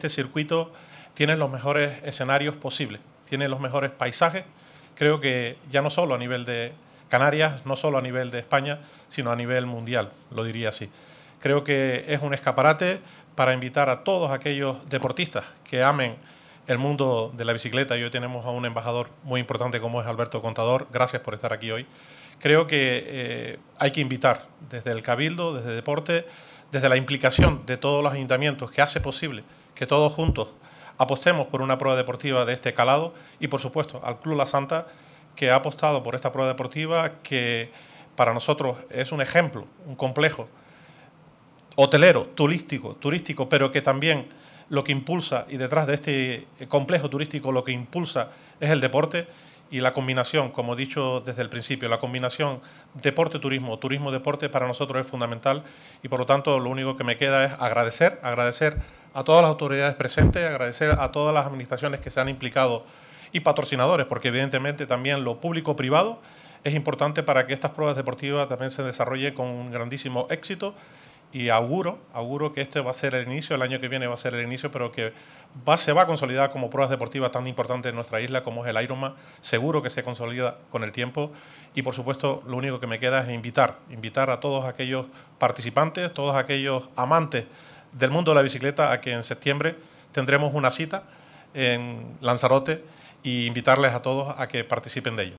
Este circuito tiene los mejores escenarios posibles, tiene los mejores paisajes. Creo que ya no solo a nivel de Canarias, no solo a nivel de España, sino a nivel mundial, lo diría así. Creo que es un escaparate para invitar a todos aquellos deportistas que amen el mundo de la bicicleta y hoy tenemos a un embajador muy importante como es Alberto Contador. Gracias por estar aquí hoy. Creo que eh, hay que invitar desde el Cabildo, desde Deporte, desde la implicación de todos los ayuntamientos que hace posible que todos juntos apostemos por una prueba deportiva de este calado y, por supuesto, al Club La Santa, que ha apostado por esta prueba deportiva que para nosotros es un ejemplo, un complejo hotelero, turístico, turístico, pero que también lo que impulsa y detrás de este complejo turístico lo que impulsa es el deporte y la combinación, como he dicho desde el principio, la combinación deporte-turismo, turismo-deporte para nosotros es fundamental y por lo tanto lo único que me queda es agradecer, agradecer a todas las autoridades presentes, agradecer a todas las administraciones que se han implicado y patrocinadores, porque evidentemente también lo público-privado es importante para que estas pruebas deportivas también se desarrollen con un grandísimo éxito y auguro, auguro que este va a ser el inicio, el año que viene va a ser el inicio, pero que va, se va a consolidar como pruebas deportivas tan importante en nuestra isla como es el Ironman, seguro que se consolida con el tiempo y por supuesto lo único que me queda es invitar, invitar a todos aquellos participantes, todos aquellos amantes del mundo de la bicicleta a que en septiembre tendremos una cita en Lanzarote y e invitarles a todos a que participen de ello.